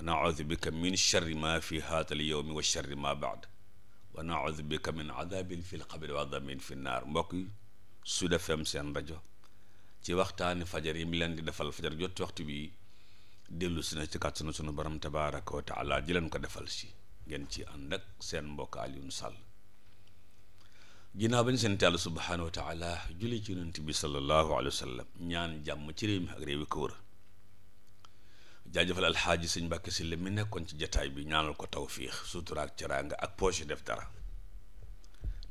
wa naudu bika min sharri ma fi haatal yowmi wa sharri ma baad wa naudu bika min adabin fi lxabri wa adabin fi naar mbokk Sud FM seen rajo ci waxtaani fajar yi mi leen di defal fajar jot waxtu bi dellu si na ci kàttanu sunu borom tabaraka wa taala ji leen ko defal si ngeen ci ànd ak seen mbokk Alioune Sall ginnaaw bañ seen tàll subhaanahu wa taala julli ci yonent bi sallallahu alayhi wa sallam ñaan jàmm ci réew mi ak réew yi ko wër jaajëfal alxaaji sëñ Mbàkke Sylla mi nekkoon ci jataay bi ñaanal ko tawfiix sutura ak ceraanga ak poche def dara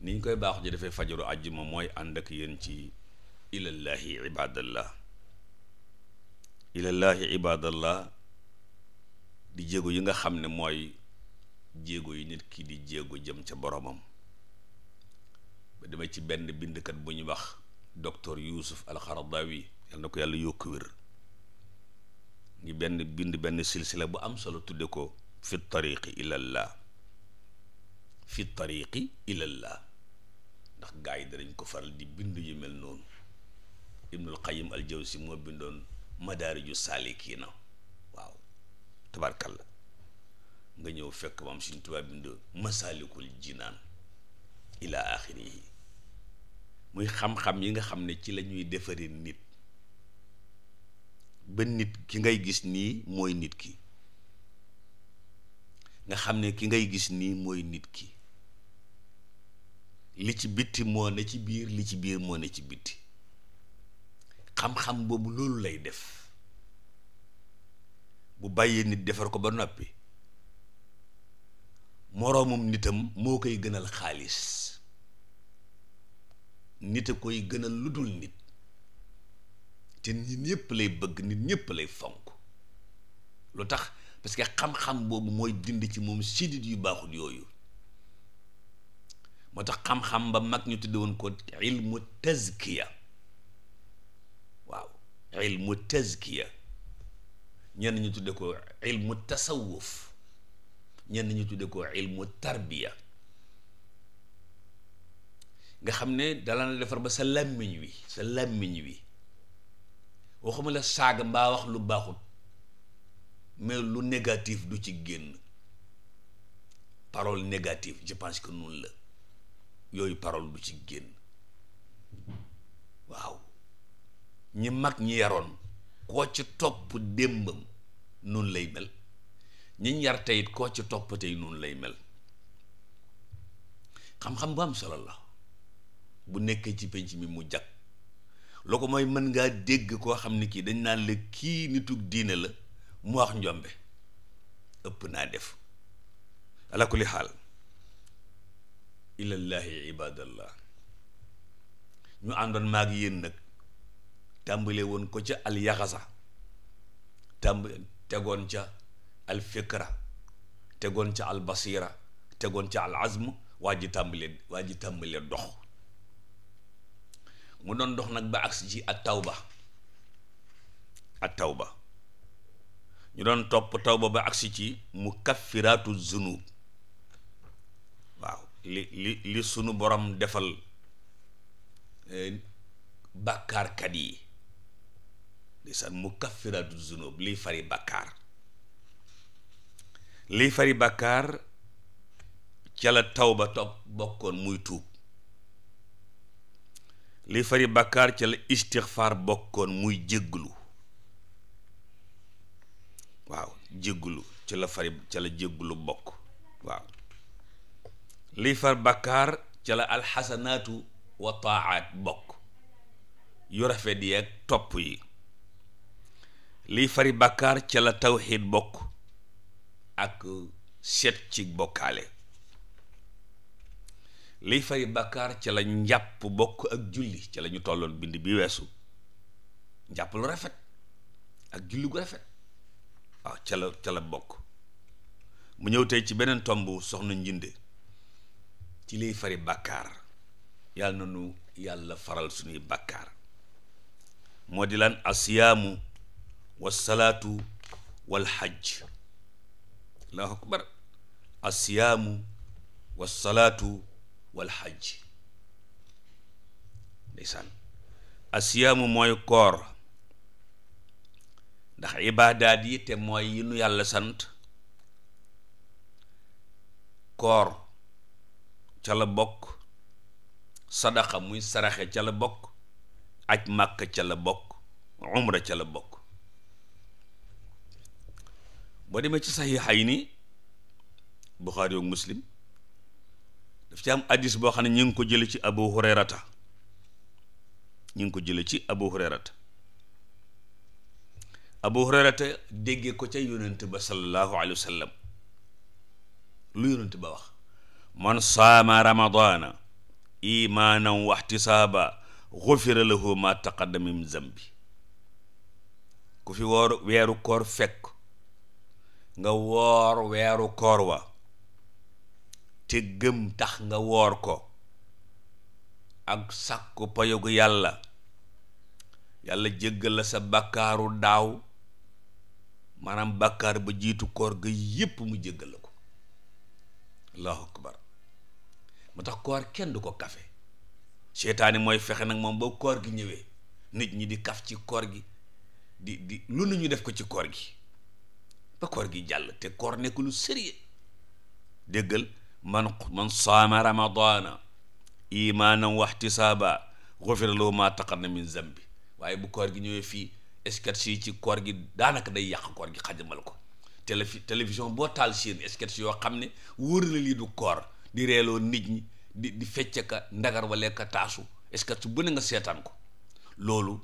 ni ñu koy baaxu ji dafay fajaru àjjuma mooy ànd ak yéen ci ilallahi ibadallah ilallahi ibadallah di jéego yi nga xam ne mooy jéego yi nit ki di jéego jëm ca boromam ba demee ci benn bindkat bu ñu wax docteur Yuusuf alxaradawi yal na ko yàlla yokk wér ni ben bind ben silsila bu am solo tudde ko fi at-tariq ila Allah fi at-tariq ila Allah ndax gaay dañ ko faral di bind yu mel non ibn al-qayyim al jawsi moo bindoon madaariju saalikiina waaw tabarkalla nga ñëw fekk mom sin tuba bind masalikul jinan ila akhirih muy xam-xam yi nga xamne ci lañuy ñuy nit ba nit ki ngay gis nii mooy nit ki nga xam ne ki ngay gis nii mooy nit ki li ci bitti moo ne ci biir li ci biir moo ne ci bitti xam-xam boobu loolu lay def bu bàyyee nit defar ko ba noppi moroomum nitam moo koy gënal xaalis nit a koy gënal lu dul nit te nit ñëpp lay bëgg nit ñëpp lay fonk lu tax parce que xam-xam boobu mooy dind ci moom sidit yu baaxul yooyu moo tax xam-xam ba mag ñu tudde woon ko ilmu tazkiya waaw ilmu tazkiya ñenn ñu tudde ko tasawuf ñenn ñu tudde ko ilmu tarbiya nga xam ne dala na defar ba sa làmmiñ wi sa làmmiñ wi waxuma la saaga mbaa wax lu baaxul mais lu négatif du ci génn parole négative je pense que noonu la yooyu parole du ci génn waaw ñi mag ñi yaroon koo ci topp démbam noonu lay mel ñi yar tey it koo ci topp tey lay mel xam-xam bu am solo la bu nekkee ci penc mi mu jag loo ko mooy mën ngaa dégg koo xam ne kii dañ naan la kii nitug diine la mu wax njombe ëpp naa def ala kulli xaal ilallahi ibadallah ñu àndoon maag yéen nag tàmbale woon ko ca al yaxasa tàmb tegoon ca al tegoon ca al basira tegoon ca al waa ji tàmbalee waa ji tàmbalee dox mu doon dox nag ba agsi ci at tawba at ba ñu doon topp tawba ba agsi ci mu kaffiraatu zunub waaw li li li sunu borom defal eh, bàkkaarkat yi di san mu kaffiraatu zunub liy fari bàkkaar liy fari bàkkaar ca la tawba topp bokkoon muy tuub li fari bàkkaar ca la istixfaar bokkoon muy jégglu waaw jégglu ci la fari ca la jégglu bokk waaw liy far bàkkaar ca la alxasanaatu wa taaat bokk yu rafet yi ak topp yi liy fari bàkkaar ca la tawxiid bokk ak set ci bokkaale liy fay bàkkaar ca la njàpp bokk ak julli ca lañu ñu tolloon bind bi weesu njàpp lu rafet ak julli gu rafet waaw ca la ca la bokk mu ñëw tey ci beneen tomb soxna njinde ci liy fari bàkkaar yàlla na nu yàlla faral suñuy bàkkaar moo di lan asiyaamu wasalaatu wal xaj allahu akbar asiyaamu wasalaatu wal xajj ndeysaan asiyaamu mooy koor ndax ibaadaat yi te mooy yi nu yàlla sant koor ca la bokk sadaxa muy saraxe ca la bokk aj màkk ca la bokk umra ca la bokk boo demee ci saxiixa yi ni buxaari ak muslim daf ci am hadis boo xam ne ñu ngi ko jële ci abu hurayrata ñu ngi ko jële ci abu hurayrata abu hurayrata dégge ko ca yonent ba sallallahu alayhi wa sallam lu yonent ba wax man saama ramadaana imaanan wa ihtisaaba xufira ma taqaddama zambi ku fi woor weeru koor fekk nga woor weeru koor wa te gëm tax nga woor ko ak sàkku payogu yàlla yàlla jëggal la sa bakkaaru daaw maanaam bakkaar ba jiitu koor ga yépp mu jéggal la ko allahu akbar mu tax koor kenn du ko kafe seytaani mooy fexe nag moom ba koor gi ñëwee nit ñi di kaf ci koor gi di di lu nu ñu def ko ci koor gi ba koor gi jàll te koor nekk lu sérieux déggal man man saama ramadaana imaanan wahtisaaba gufira lahu maa taqaddama min zambi waaye bu koor gi ñëwee fii sketch yi ci koor gi daanaka day yàq koor gi xajamal ko téléfi télévision boo taal seen sketch yoo xam ne wóor na lii du koor di reeloo nit ñi di di fecce ka ndagar wala ka taasu sketch bu ne nga seetaan ko loolu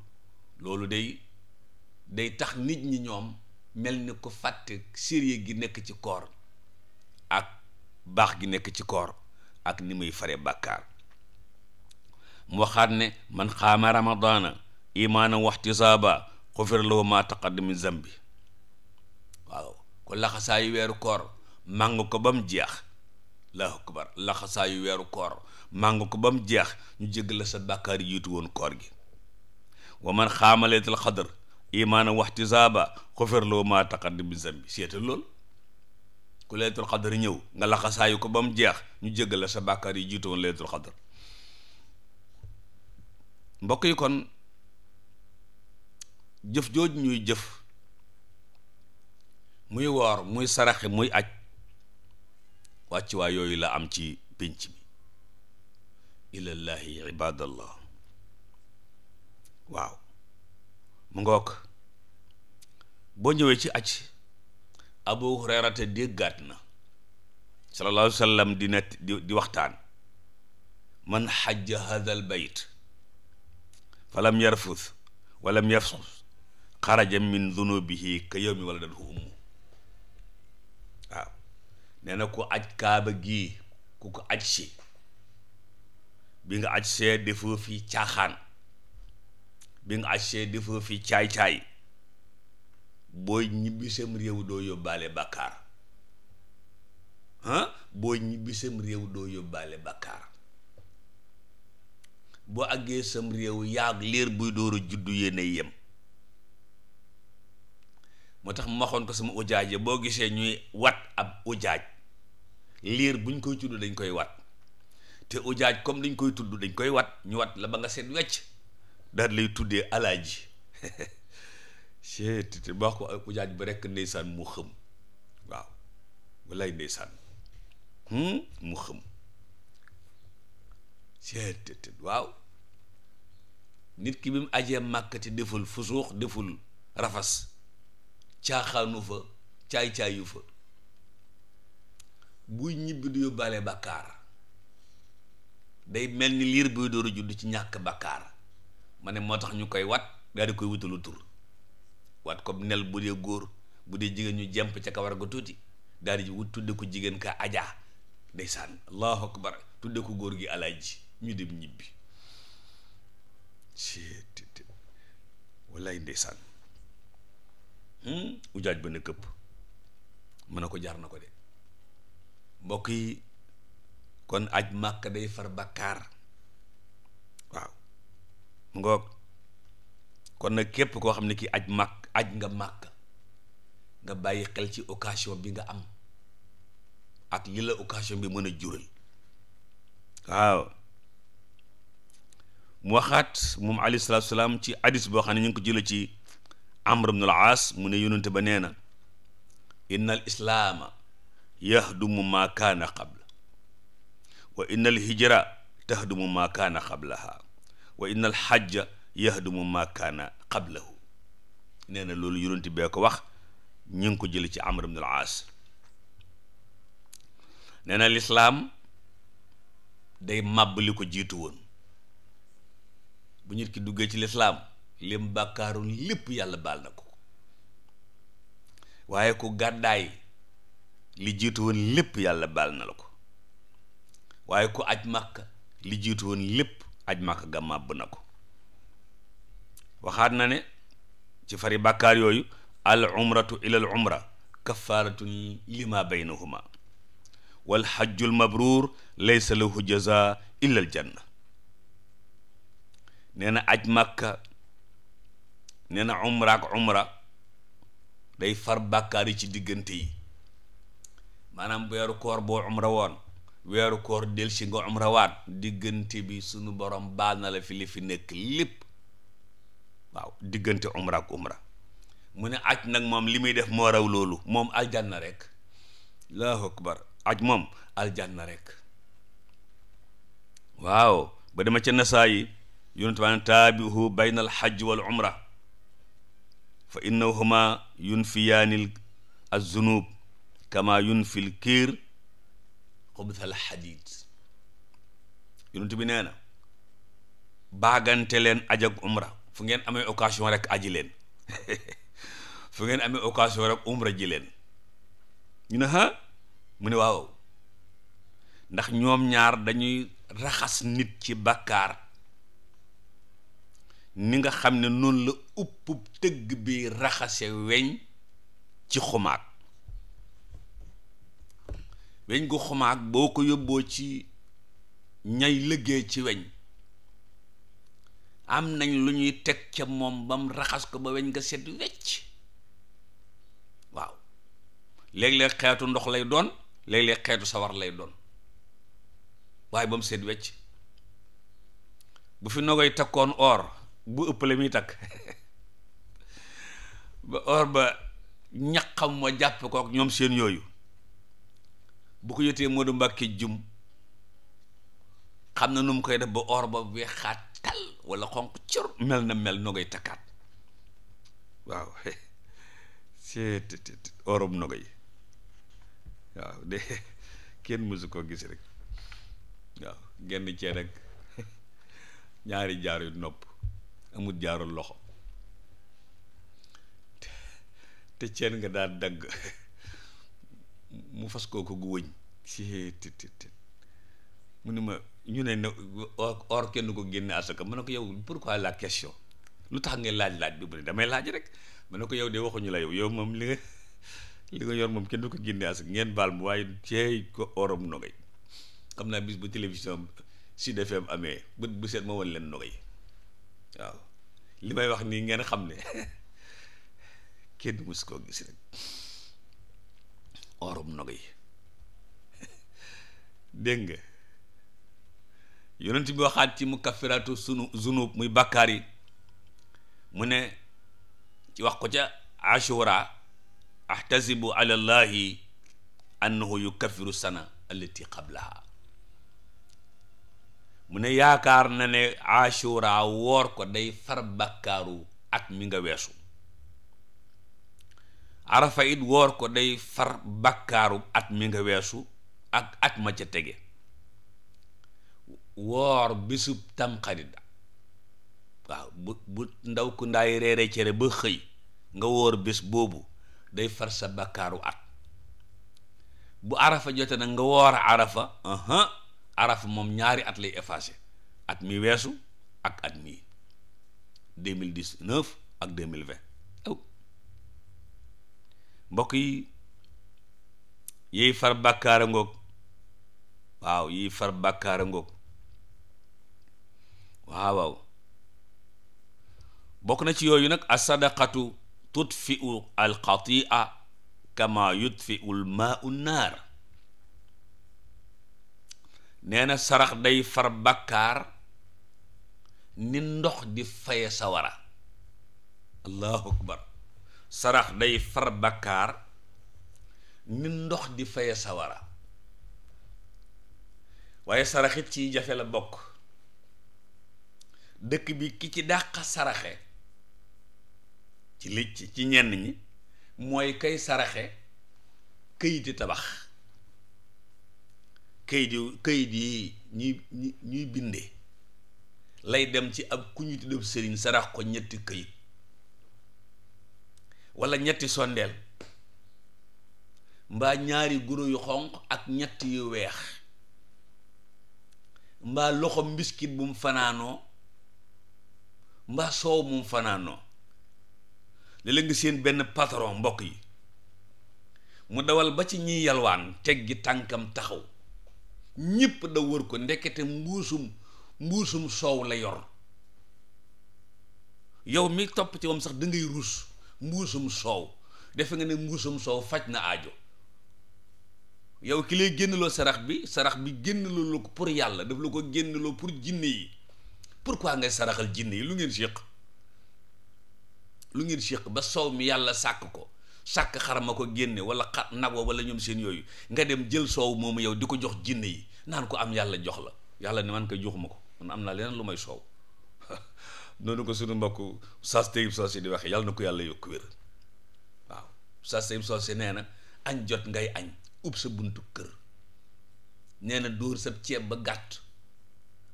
loolu day day tax nit ñi ñoom mel ni ko fàtte série gi nekk ci koor ak baax gi nekk ci koor ak ni muy fare bàkkaar mu waxaat ne man xaama ramadaana imaanan waxtisaaba xufira lahu maa taqaddama min weeru koor màng ko ba mu jeex allahu akbar laxasaayu weeru koor màng ko ba mu jeex ñu jéggal la sa bàkkaar yiitu woon koor gi wa man xaama laylatal qadr imaanan waxtisaaba xufira lahu maa taqaddama min zambi seetal loolu ku leetul xadar ñëw nga laxasaayu ko ba mu jeex ñu jéggal la sa bàkkaar yi jiitoon leetul xadar mbokk yi kon jëf jooju ñuy jëf muy woor muy saraxe muy aj wàccuwaay yooyu la am ci pénc mi ilallahi ibadallah waaw mu ngook boo ñëwee ci aj abu hurayrata déggaat na sallallahu alayhi wa sallam di di waxtaan man xajja hada al bayt fa lam yarfus wa lam yafsus xaraja min dunubihi ka yawmi waladathu ummu waaw nee na ku aj kaaba gi ku ko aj si bi nga aj see defoo fi caaxaan bi nga aj see defoo fi caay-caay boo ñibbi sam réew doo yóbbaale bàkkaar ah boo ñibbi sam réew doo yóbbaale bàkkaar boo àggee sam réew yaag liir buy dóor a juddu yéen yem moo tax ma waxoon ko sama ujaaje boo gisee ñuy wat ab ujaaj liir buñ koy tudd dañ koy wat te ujaaj comme dañ koy tudd dañ koy wat ñu wat la ba nga seet wecc daal lay tuddee alaaji chetti ba ko ujaaj ba rekk ndeysaan mu xëm waaw wallaay ndeysaan hmm? mu xëm chetti waaw nit ki bi mu ajee màkkati deful fusuux deful rafas caaxaanu fa caay-caayu fa buy ñibbi du yóbbaale bàkkaar day mel ni liir buy dooru judd ci ñàkk bàkkaar ma ne moo tax ñu koy wat daal di koy wutalu tur wat ko nel bu dee góor bu dee jigéen ñu jemp ca kawar ga tuuti daal di wut tudde ko jigéen ka ajaa ndeysaan allahu akbar tudde ko góor gi ji ñu dem ñibbi wallaay ndeysaan hmm? ujaaj ba na këpp mën na ko jaar na ko de mbokk yi kon aj màkk day far bakkaar waaw ngoog kon nag képp koo xam ne ki aj màkk aj nga mak nga bàyyi xel ci occasion bi nga am ak li occasion bi meuna jural waaw mu waxaat moom alayhi salaatu ci hadith bo xam ne ñu ko jël ci amr al aas mu ne yonent ba neena na islam yahdumu ma kana qabla wa innal hijra tahdumu ma kana qablaha wa innal hajj yahdumu ma kana qablahu nee na loolu yonent bee ko wax ñu ngi ko jële ci amr ibn aas nee na lislaam day màbb li ko jiitu woon bu nit ki duggee ci lislaam lim bàkkaaroon lépp yàlla baal na ko waaye ku gàddaay li jiitu woon yàlla baal na la ko waaye ku aj màkka li jiitu woon lépp aj màkka ga màbb na ko waxaat na ne ci fari bàkkaar yooyu al umratu ila al umra kafaaratun lima baynahuma wal hajjul mabruur laysa lahu jaza illa al janna nee na aj màkka neena na umra day far bàkkaar yi ci diggante yi maanaam weeru koor boo umra woon weeru koor del si nga umra waat diggante bi sunu borom baal na fi li nekk lépp waaw diggante umra ak mu ne aj nag moom li muy def moo loolu moom aljanna rek allahu akbar aj moom aljanna rek waaw ba dama ca nasaa yi yonent baa ne taabihu bayna alxaj wal umra fa innahuma yunfiyaani alzunub kama yunfi l kiir xubth al xadid baagante leen aj ak fu ngeen amee occasion rek aji leen fu ngeen amee occasion rek umra ji leen ñu ne ha mu ne waaw ndax ñoom ñaar dañuy raxas nit ci bakkaar ni nga xam ne noon la upp tëgg bi raxase weñ ci xumaag weñ gu xumaag boo ko yóbboo ci ñay liggéey ci weñ am nañ lu ñuy teg ca moom bam raxas ko ba weñ nga set wecc waaw léeg-léeg xeetu ndox lay doon léeg-léeg xeetu sawar lay doon waaye ba mu seet wecc bu fi nogoy takkoon or bu ëpp la muy takk ba or ba ñaqam ma jàpp kook ñoom seen yooyu bu ko yëtee Modou Mbàkke jum xam na nu mu koy def ba or ba weexaat tal wala xonq cor mel na mel no ngay takkaat waaw seet orom no ngay waaw de kenn mësu ko gis rek waaw genn ceen ak ñaari jaar yu nopp amul jaarul loxo te ceen nga daal dagg mu fas koo ko gu wëñ seet mu ni ma ñu ne ne or kenn ko génne asaka ma ne ko yow pourquoi la question lu tax ngay laaj laaj bi mu damay laaj rek ma ne ko yow de waxuñu la yow yow moom li nga li nga yor moom kenn du ko génne asaka ngeen baal mu waaye ceey ko oram nogay xam naa bis bu télévision Sud FM amee bët bu seet ma woon leen nogay waaw li may wax nii ngeen xam ne kenn mus koo gis rek oram nogay dégg nga yonent bi waxaat ci mu kaffiraatu zunub muy bàkkaar mu ne wax ko ca ashura ahtasibu ala llahi annahu yukaffiru sana allati qablaha mu ne yaakaar na ne ashura woor ko day far bàkkaaru at mi weesu woor ko day far bàkkaaru at mi nga weesu ak ma ca tege woor bisub tamxarit waaw bu bu ndaw ku ndaay reere cere ba xëy nga woor bés boobu day far sa bakkaaru at bu arafa jotee nag nga woor arafa aha arafa moom ñaari at lay effacé at mi weesu ak at mii ak deux mille mbokk yi yiy far bàkkaara ngoog waaw yiy far bàkkaara ngoog waaw waaw bokk na ci yooyu nag as-sadaqatu tudfi'u al-xati'a kama yudfi'u al-maa'u an-naar day far bàkkaar ni ndox di faye sawara allahu akbar sarax day far bàkkaar ni ndox di faye sawara waaye saraxit ciy jafe la bokk dëkk bi ki ci dàq saraxe ci li ci ñenn ñi mooy kay saraxe këyiti tabax këyit yu yi ñuy ñuy bindee lay dem ci ab ku ñu tuddee sëriñ sarax ko ñetti këyit walla ñetti sondeel mbaa ñaari guro yu xonq ak ñett yu weex mbaa loxo mbiskit bu mu fanaanoo mbaa soow mum fanaanoo léeg-léeg nga seen benn patron mbokk yi mu dawal ba ci ñiy yalwaan gi tànkam taxaw ñépp da wër ko ndekete mbuusum mbuusum soow la yor yow mi topp ci moom sax da ngay ruus mbuusum soow defe nga ne mbuusum soow faj na aajo yow ki lay sarax bi sarax bi ko pour yàlla daf la ko lo pour jinne pour quoi ngay saraxal jinne yi lu ngeen séq lu ngeen séq ba soow mi yàlla sàkk ko sàkk xar ma ko génne wala xar nag wala ñoom seen yooyu nga dem jël soow moom yow di ko jox jinne yi naan ko am yàlla jox la yàlla ne man koy ma ko man am naa leneen lu may soow noonu ko suñu mbokk sas tayib soosé di waxe yàlla na ko yàlla yokk wér waaw sas tayib soosé nee na añ jot ngay añ ub sa buntu kër nee na dóor sa ceeb ba gàtt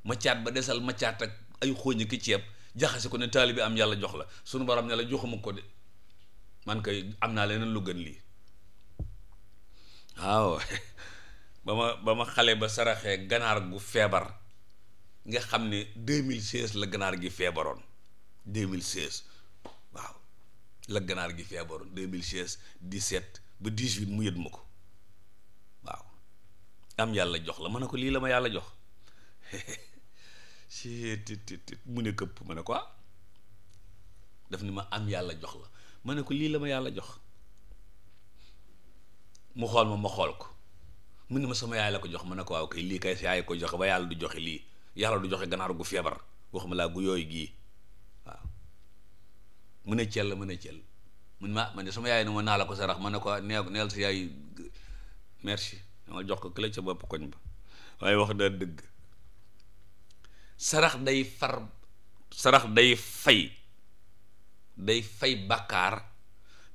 macaat ba desal macaat ak ay xooñ ki ceeb jaxase ko ne taali bi am yàlla jox la sunu borom ne la joxuma ko de man koy am naa leneen lu gën lii waaw ba ma xale ba saraxee ganaar gu feebar nga xam ne 2016 la ganaar gi feebaroon 2016 waaw ganaar gi feebaroon 2016 17 ba 18 mu yët ma ko waaw am yàlla jox la ma ne ko lii la ma yàlla jox si mu ne këpp ma ne ko ah. daf ni ma am yàlla jox la ma ne ko lii la ma yàlla jox mu xool ma ma xool ko mun ne ma sama yaay la ko jox man ne ko waaw ah, kay ko joxe ba yàlla du joxe lii yàlla du joxe ganaar gu feebar waxuma laa gu yooyu gii waaw mu ne cell mu ne cell mu ne ma ah, man de yaay ne ma naa la ko sarax ma ne ko nee neel sa yaay merci ma jox ko kële ca bopp koñ ba waaye wax na dëgg sarax day far sarax day fay day fay bàkkaar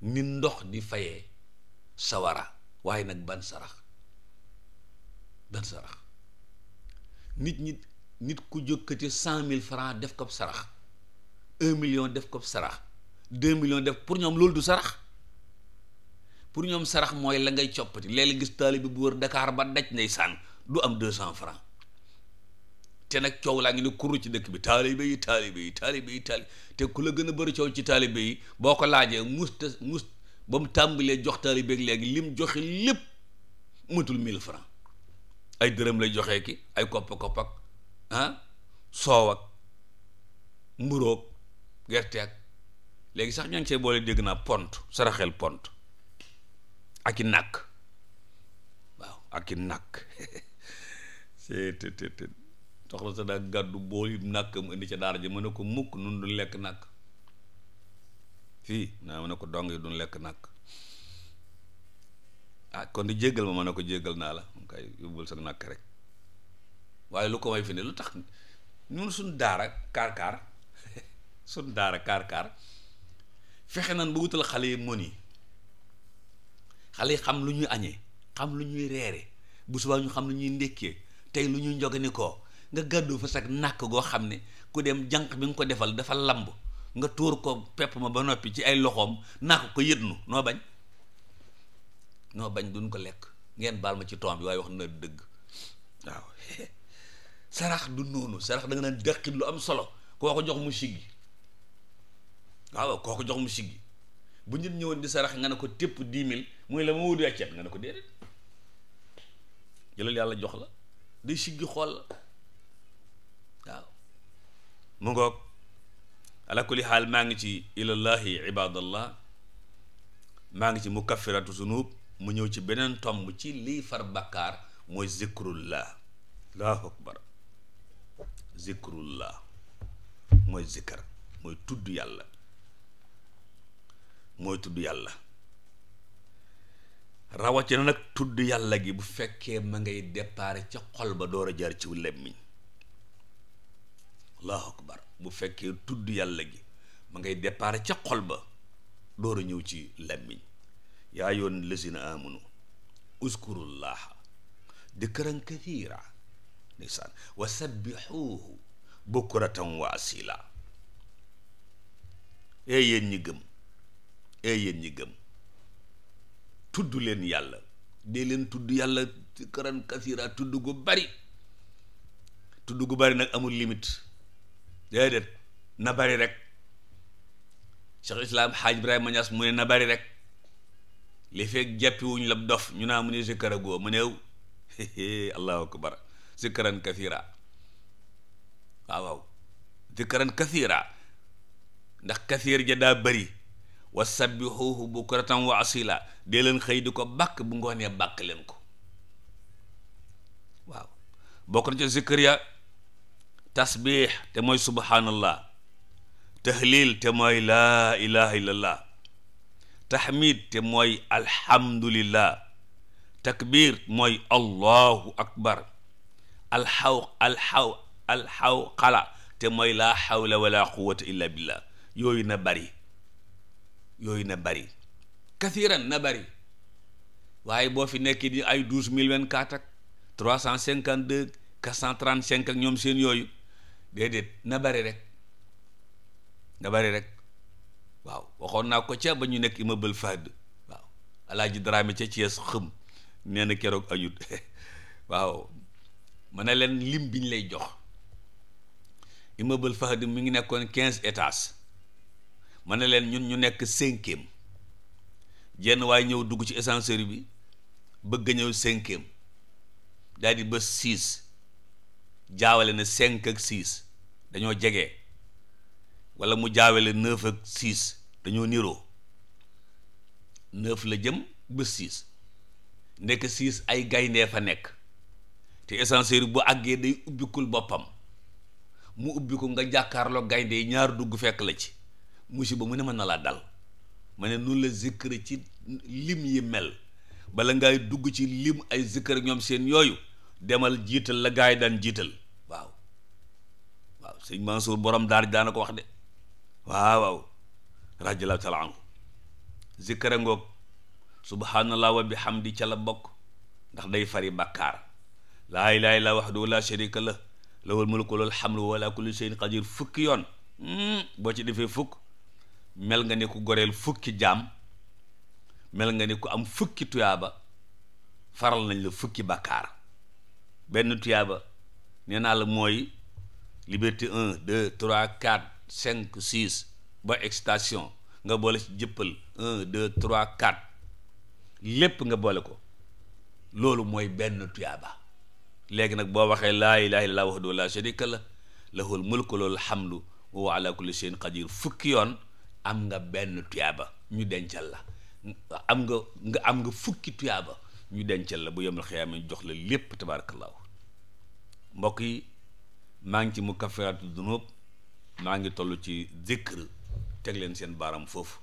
ni ndox di fayee sawara waaye nag ban sarax ban sarax nit ñi nit ku jókkati cent mille francs def ko sarax un million def ko sarax deux millions def pour ñoom loolu du sarax pour ñoom sarax mooy la ngay coppati léeg-léeg gis taalibe bu wër Dakar ba daj ndeysaan du am deux cent francs te nag coow laa ngi ne kur ci dëkk bi taalibe yi taalibe yi taalibe yi taalibe te ku la gën a bëri coow ci taalibe yi boo ko laajee musta mus ba mu tàmbalee jox taalibe ak léegi lim joxe lépp matul mille francs ay dërëm lay joxee ki ay koppa kopp ak ah soow ak mburoog gerte ak léegi sax ñoo ngi see boole dégg naa pont saraxel pont ak i nàkk waaw ak i nàkk soxla sa daa gàddu bool yu nàkkam indi ca daara ji mën ne ko mukk nun duñ lekk nàkk fii naa mën ne ko dong yi duñ lekk nàkk ah kon di jéggal ma mën ne ko jéggal naa la kay yóbbul sa nàkk rek waaye lu ko may fi ne lu tax ñun suñ daara kaar-kaar suñ daara fexe nan ba wutal xale yi mën yi xale yi xam lu ñuy añee xam lu ñuy reere bu subaa ñu xam lu ñuy ndékkee tey lu ñuy njogani koo nga gaddu fa sak nak go xamne ku dem jank bi ngi ko defal dafa lamb nga tour ko pep ma ba nopi ci ay loxom nak ko yednu no bañ no bañ duñ ko lek ngeen bal ma ci tom way wax na deug waaw sarax du nonu sarax da nga na dekkit lu am solo koko ko jox mu sigi waaw koko ko jox mu sigi bu nit ñewon di sarax nga na ko tepp 10000 muy la ma wóodu accet nga na ko dedet jëlal yalla jox la day sigi xol mu ngoog ala xaal maa ngi ci ilallahi ibadallah maa ngi ci mukaffiratu zunub mu ñëw ci beneen tomb ci lii far bakkaar mooy zikrullah allahu akbar zikrullah mooy zikkar mooy tudd yàlla mooy tudd yàlla rawatina nag tudd yàlla gi bu fekkee ma ngay départ ca xol ba door a jaar ci wu lemmiñ allahu akbar bu fekkee tudd yàlla gi mu ngay départ ca xol ba door ñëw ci làmmiñ yaa yoon lazina amanu uskurullaha dikran kathira ndeysaan wa sabbixuuhu bukratan wa asila ee yéen ñi gëm ee yéen ñi gëm tudd leen yàlla dee leen tudd yàlla dikran kathira tudd gu bari tudd gu bari nag amul limite déedéet na bari rek Cheikh Islam Haaj Ibrahima Niass mu ne na bari rek li fekk jàppi wuñ la dof ñu naa mu ne zikkara goo mu neew allahu akbar zikkaran kathira waaw waaw zikkaran kathira ndax kathir ja daa bari wa sabbihuhu bukratan wa asila dee leen xëy di ko bàkk bu ngoonee bàkk leen ko waaw bokk na ca zikkar تسبيح تموي سبحان الله تهليل تموي لا إله إلا الله تحميد تموي الحمد لله تكبير موي الله أكبر الحوق الحوق الحوق لا تموي لا حول ولا قوة إلا بالله يوي نبري يوي نبري كثيرا نبري waye bo fi nekk di ay 12024 352 435 ak ñom seen yoyu déedéet na bari rek na bari rek waaw waxoon naa ko ca ba ñu nekk immeuble Fahd waaw alaaji Dramé ca Thiès xëm nee keroog añut waaw ma ne leen lim bi ñu lay jox immeuble Fahd mi ngi nekkoon quinze étages mën ne leen ñun ñu nekk cinquième jenn waaye ñëw dugg ci ascenseur bi bëgg ñëw cinquième daal di ba six jaawale na cinq ak six dañoo jege wala mu jaawele neuf ak six dañoo niroo neuf la jëm ba six nekk six ay gayndee fa nekk te ascenseur bu àggee day ubbikul boppam mu ubbi ko nga jàkkaarloo gaynde yi ñaar dugg fekk la ci musiba mu ne mën na laa dal ma ne noonu la ci lim yi mel bala ngay dugg ci lim ay zikkër ñoom seen yooyu demal jiital la gaay daan jiital sëñ Mansour boroom daar daana ko wax de waaw waaw radiyallahu taala anhu zikkara ngoog subhanallah wa bihamdi ca la bokk ndax day fari bàkkaar laa ilaaha illa wahdahu laa sharika lah lahul mulku wa lahul hamdu wa ala kulli shay'in fukki yoon hmm, boo ci defee fukk mel nga ni ku goreel fukki jaam mel nga ni ku am fukki tuyaaba faral nañ la fukki bàkkaar benn tuyaaba nee naa la mooy liberté un 2 3 4 5 6 ba extension nga boole si jëppal 1 2 3 4 lépp nga boole ko loolu mooy benn tuyaaba léegi nag boo waxee laa ilaha illallah wahdahu la sharika la lahul mulku loolu hamdu wa huwa ala kulli shay'in qadir fukki yoon am nga benn tuyaaba ñu dencal la am nga nga am nga fukki tuyaaba ñu dencal la bu yomal xiyaama jox la lépp tabarakallahu mbokk yi maa ngi ci mu kaffiraatu dunub maa ngi toll ci zikr teg leen seen baaram foofu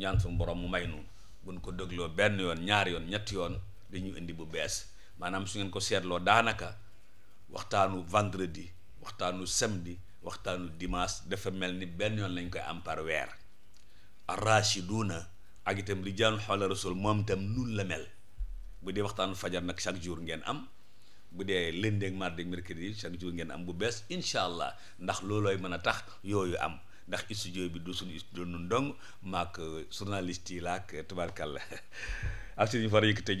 ñaan suñu borom mu may nu buñ ko dégloo benn yoon ñaari yoon ñetti yoon dañuy indi bu bees maanaam su ngeen ko seetloo daanaka waxtaanu vendredi waxtaanu samedi waxtaanu dimanche dafa mel ni benn yoon lañ koy am par weer na ak itam rijaalun hawla rasul moom itam nun la mel bu dee waxtaanu fajar nag chaque jour ngeen am bu dee lundi ak mardi ak mercredi chaque jour ngeen am bu bees incha allah ndax loolooy mën a tax yooyu am ndax studio bi du suñu studio nun dong maak euh, journaliste yi euh,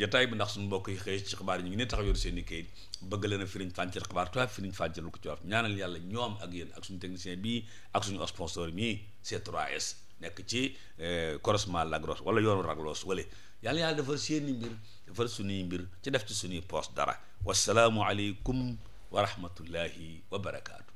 jotaay bi ndax suñu mbokk yi xëy ci xibaar yi ñu ngi ne tax yor seen i kayit bëgg leen a firiñ fàncal xibaar tubaab firiñ fàncal lu ko cowaaf ñaanal yàlla ñoom ak yéen ak suñu technicien bii ak suñu sponsor mii C3S nekk ci euh, croisement Lagros wala yoonu Raglos wala yàlla yàlla defal seen mbir defal suñuy mbir ci def ci suñuy poste dara wasalaamu alaykum wa rahmatullahi wa barakaatu